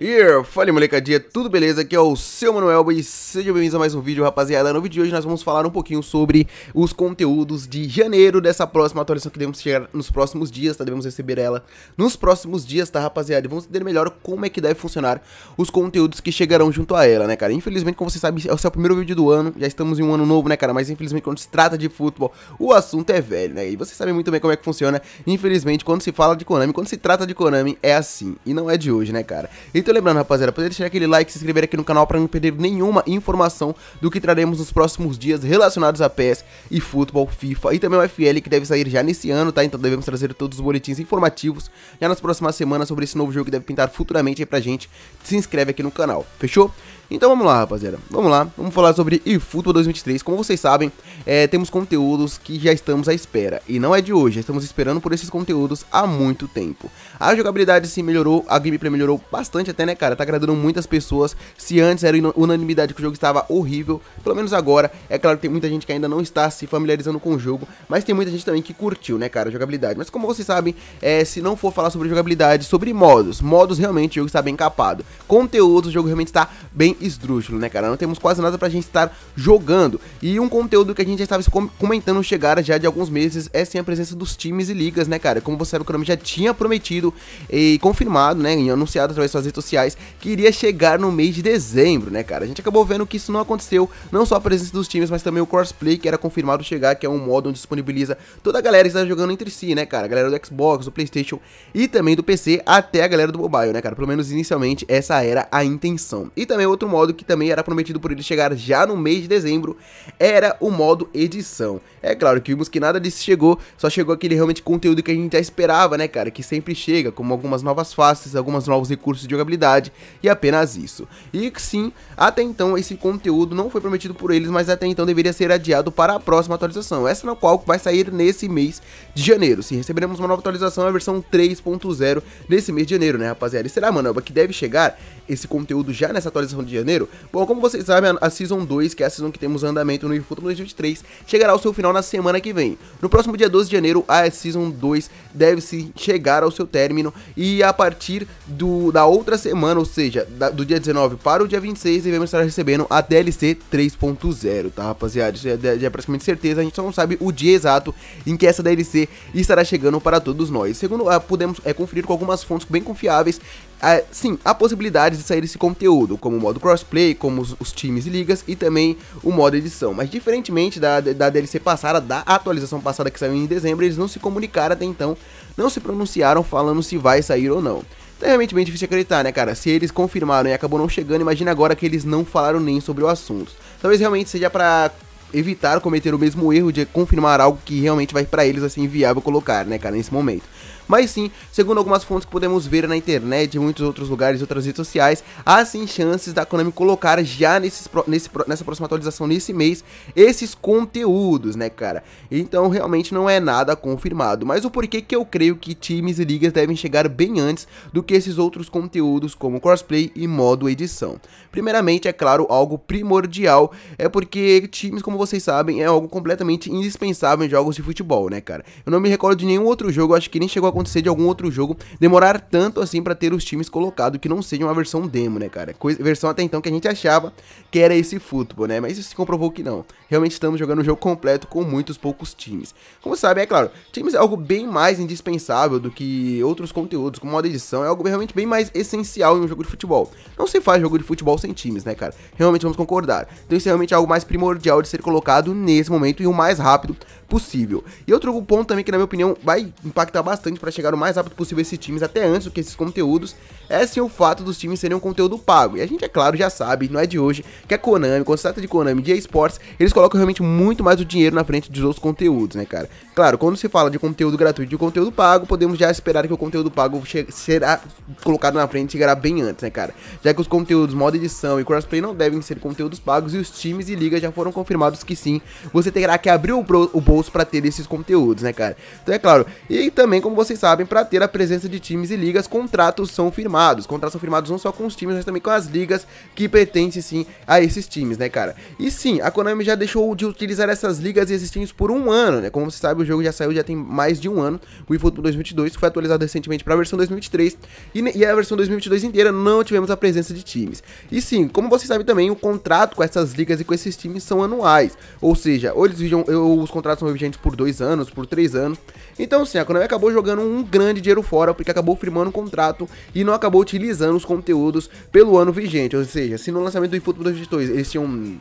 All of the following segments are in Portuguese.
E fala molecadinha, tudo beleza? Aqui é o seu Manuel e sejam bem-vindos a mais um vídeo, rapaziada. No vídeo de hoje nós vamos falar um pouquinho sobre os conteúdos de janeiro dessa próxima atualização que devemos chegar nos próximos dias, tá? Devemos receber ela nos próximos dias, tá, rapaziada? E vamos entender melhor como é que deve funcionar os conteúdos que chegarão junto a ela, né, cara? Infelizmente, como você sabe, esse é o primeiro vídeo do ano, já estamos em um ano novo, né, cara? Mas infelizmente, quando se trata de futebol, o assunto é velho, né? E você sabe muito bem como é que funciona. Infelizmente, quando se fala de Konami, quando se trata de Konami, é assim. E não é de hoje, né, cara? Então, então lembrando, rapaziada, poder deixar aquele like, se inscrever aqui no canal para não perder nenhuma informação do que traremos nos próximos dias relacionados a PS e futebol, FIFA e também o FL que deve sair já nesse ano, tá? Então devemos trazer todos os boletins informativos já nas próximas semanas sobre esse novo jogo que deve pintar futuramente aí pra gente. Se inscreve aqui no canal, fechou? Então vamos lá, rapaziada. Vamos lá, vamos falar sobre eFootball 2023. Como vocês sabem, é, temos conteúdos que já estamos à espera. E não é de hoje, já estamos esperando por esses conteúdos há muito tempo. A jogabilidade se melhorou, a gameplay melhorou bastante até, né, cara? Tá agradando muitas pessoas. Se antes era unanimidade que o jogo estava horrível, pelo menos agora. É claro que tem muita gente que ainda não está se familiarizando com o jogo, mas tem muita gente também que curtiu, né, cara, a jogabilidade. Mas como vocês sabem, é, se não for falar sobre jogabilidade, sobre modos, modos realmente o jogo está bem capado. conteúdos o jogo realmente está bem esdrúxulo, né, cara? Não temos quase nada pra gente estar jogando. E um conteúdo que a gente já estava comentando chegar já de alguns meses é sem a presença dos times e ligas, né, cara? Como você sabe, o Konami já tinha prometido e confirmado, né, e anunciado através de suas redes sociais que iria chegar no mês de dezembro, né, cara? A gente acabou vendo que isso não aconteceu, não só a presença dos times, mas também o crossplay que era confirmado chegar, que é um modo onde disponibiliza toda a galera que está jogando entre si, né, cara? A galera do Xbox, do PlayStation e também do PC até a galera do mobile, né, cara? Pelo menos inicialmente essa era a intenção. E também outro outro modo que também era prometido por ele chegar já no mês de dezembro, era o modo edição. É claro que vimos que nada disso chegou, só chegou aquele realmente conteúdo que a gente já esperava, né, cara? Que sempre chega, como algumas novas faces, alguns novos recursos de jogabilidade e apenas isso. E sim, até então esse conteúdo não foi prometido por eles, mas até então deveria ser adiado para a próxima atualização, essa na qual vai sair nesse mês de janeiro. Se receberemos uma nova atualização, a versão 3.0 nesse mês de janeiro, né, rapaziada? E será, mano, que deve chegar esse conteúdo já nessa atualização de janeiro? Bom, como vocês sabem, a Season 2, que é a Season que temos andamento no Futuro 2023, chegará ao seu final na semana que vem. No próximo dia 12 de janeiro, a Season 2 deve-se chegar ao seu término e a partir do, da outra semana, ou seja, da, do dia 19 para o dia 26, devemos estar recebendo a DLC 3.0, tá rapaziada? Isso é, de, é, é praticamente certeza, a gente só não sabe o dia exato em que essa DLC estará chegando para todos nós. Segundo, ah, podemos é, conferir com algumas fontes bem confiáveis, é, sim, há possibilidades de sair esse conteúdo, como o modo crossplay, como os, os, times e ligas e também o modo edição. Mas diferentemente da, da DLC passada, da atualização passada que saiu em dezembro, eles não se comunicaram até então, não se pronunciaram falando se vai sair ou não. Então é realmente bem difícil acreditar, né, cara? Se eles confirmaram e acabou não chegando, imagina agora que eles não falaram nem sobre o assunto. Talvez realmente seja para evitar cometer o mesmo erro de confirmar algo que realmente vai para eles assim inviável colocar, né, cara, nesse momento mas sim, segundo algumas fontes que podemos ver na internet e muitos outros lugares e outras redes sociais, há sim chances da Konami colocar já nesses, nesse, nessa próxima atualização, nesse mês, esses conteúdos, né, cara? Então, realmente não é nada confirmado, mas o porquê que eu creio que times e ligas devem chegar bem antes do que esses outros conteúdos, como crossplay e modo edição. Primeiramente, é claro, algo primordial, é porque times, como vocês sabem, é algo completamente indispensável em jogos de futebol, né, cara? Eu não me recordo de nenhum outro jogo, acho que nem chegou a acontecer de algum outro jogo demorar tanto assim para ter os times colocados que não seja uma versão demo, né, cara? Coisa, versão até então que a gente achava que era esse futebol, né? Mas isso se comprovou que não. Realmente estamos jogando o jogo completo com muitos poucos times. Como sabe, é claro, times é algo bem mais indispensável do que outros conteúdos, como modo edição, é algo realmente bem mais essencial em um jogo de futebol. Não se faz jogo de futebol sem times, né, cara? Realmente vamos concordar. Então isso é realmente algo mais primordial de ser colocado nesse momento e o mais rápido possível. E outro ponto também que, na minha opinião, vai impactar bastante para para chegar o mais rápido possível esses times, até antes do que esses conteúdos, é sim o fato dos times serem um conteúdo pago. E a gente, é claro, já sabe, não é de hoje, que a Konami, quando se trata de Konami de esportes, eles colocam realmente muito mais o dinheiro na frente dos outros conteúdos, né, cara? Claro, quando se fala de conteúdo gratuito e conteúdo pago, podemos já esperar que o conteúdo pago será colocado na frente e chegará bem antes, né, cara? Já que os conteúdos modo edição e crossplay não devem ser conteúdos pagos e os times e ligas já foram confirmados que sim, você terá que abrir o, o bolso para ter esses conteúdos, né, cara? Então é claro. E também, como vocês sabem, para ter a presença de times e ligas, contratos são firmados. Contratos são firmados não só com os times, mas também com as ligas que pertencem sim a esses times, né, cara? E sim, a Konami já deixou de utilizar essas ligas e esses times por um ano, né? Como você sabe, o jogo já saiu já tem mais de um ano, o eFootball 2022, que foi atualizado recentemente para a versão 2023 e, e a versão 2022 inteira não tivemos a presença de times. E sim, como vocês sabem também, o contrato com essas ligas e com esses times são anuais, ou seja, ou eles ou os contratos são vigentes por dois anos, por três anos. Então, sim, a Konami acabou jogando um um grande dinheiro fora, porque acabou firmando um contrato e não acabou utilizando os conteúdos pelo ano vigente. Ou seja, se no lançamento do eFootball 2022 eles tinham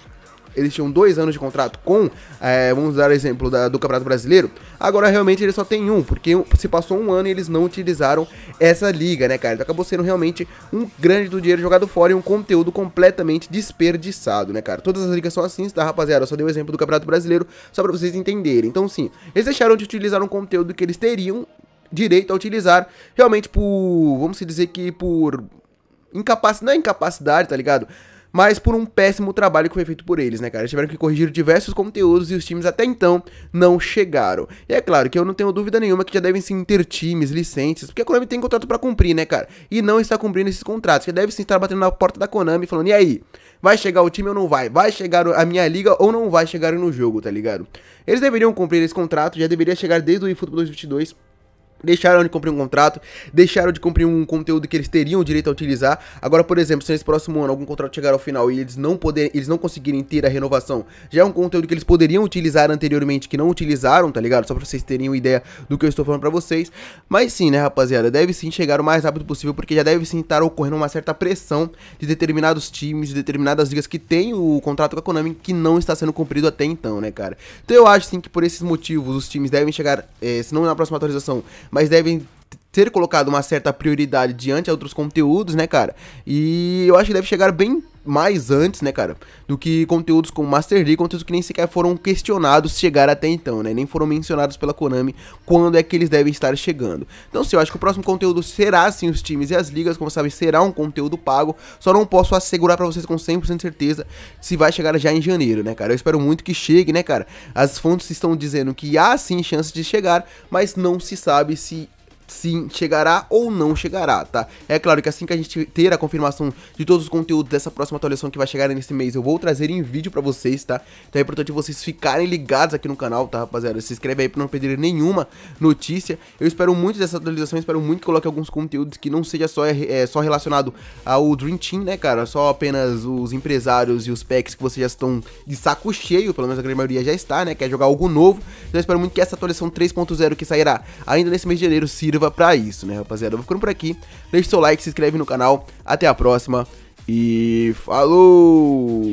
eles tinham dois anos de contrato com, é, vamos dar o exemplo da, do Campeonato Brasileiro, agora realmente eles só tem um, porque se passou um ano e eles não utilizaram essa liga, né, cara? Então acabou sendo realmente um grande do dinheiro jogado fora e um conteúdo completamente desperdiçado, né, cara? Todas as ligas são assim, tá, rapaziada? Eu só dei o exemplo do Campeonato Brasileiro, só pra vocês entenderem. Então, sim, eles deixaram de utilizar um conteúdo que eles teriam direito a utilizar realmente por, vamos dizer que por incapacidade, não é incapacidade, tá ligado? Mas por um péssimo trabalho que foi feito por eles, né, cara? Eles tiveram que corrigir diversos conteúdos e os times até então não chegaram. E é claro que eu não tenho dúvida nenhuma que já devem sim ter times, licenças, porque a Konami tem contrato para cumprir, né, cara? E não está cumprindo esses contratos, que deve sim estar batendo na porta da Konami falando: e aí? Vai chegar o time ou não vai? Vai chegar a minha liga ou não vai chegar no jogo, tá ligado? Eles deveriam cumprir esse contrato, já deveria chegar desde o eFootball 2022 deixaram de cumprir um contrato, deixaram de cumprir um conteúdo que eles teriam direito a utilizar. Agora, por exemplo, se nesse próximo ano algum contrato chegar ao final e eles não poderem, eles não conseguirem ter a renovação, já é um conteúdo que eles poderiam utilizar anteriormente que não utilizaram, tá ligado? Só para vocês terem uma ideia do que eu estou falando para vocês. Mas sim, né, rapaziada, deve sim chegar o mais rápido possível porque já deve sim estar ocorrendo uma certa pressão de determinados times, de determinadas ligas que têm o contrato com a Konami que não está sendo cumprido até então, né, cara? Então eu acho sim que por esses motivos os times devem chegar, eh, se não na próxima atualização, mas devem ter colocado uma certa prioridade diante a outros conteúdos, né, cara? E eu acho que deve chegar bem mais antes, né, cara? Do que conteúdos como Master League, conteúdos que nem sequer foram questionados chegar até então, né? Nem foram mencionados pela Konami quando é que eles devem estar chegando. Então, sim, eu acho que o próximo conteúdo será, sim, os times e as ligas, como sabe, será um conteúdo pago. Só não posso assegurar para vocês com 100% certeza se vai chegar já em janeiro, né, cara? Eu espero muito que chegue, né, cara? As fontes estão dizendo que há sim chances de chegar, mas não se sabe se sim chegará ou não chegará, tá? É claro que assim que a gente ter a confirmação de todos os conteúdos dessa próxima atualização que vai chegar nesse mês, eu vou trazer em vídeo pra vocês, tá? Então é importante vocês ficarem ligados aqui no canal, tá, rapaziada? Se inscreve aí pra não perder nenhuma notícia. Eu espero muito dessa atualização, espero muito que coloque alguns conteúdos que não seja só, é, só relacionado ao Dream Team, né, cara? Só apenas os empresários e os packs que vocês já estão de saco cheio, pelo menos a grande maioria já está, né? Quer jogar algo novo. Então eu espero muito que essa atualização 3.0 que sairá ainda nesse mês de janeiro sirva sirva isso, né, rapaziada? Eu vou ficando por aqui. Deixa o seu like, se inscreve no canal. Até a próxima. E falou!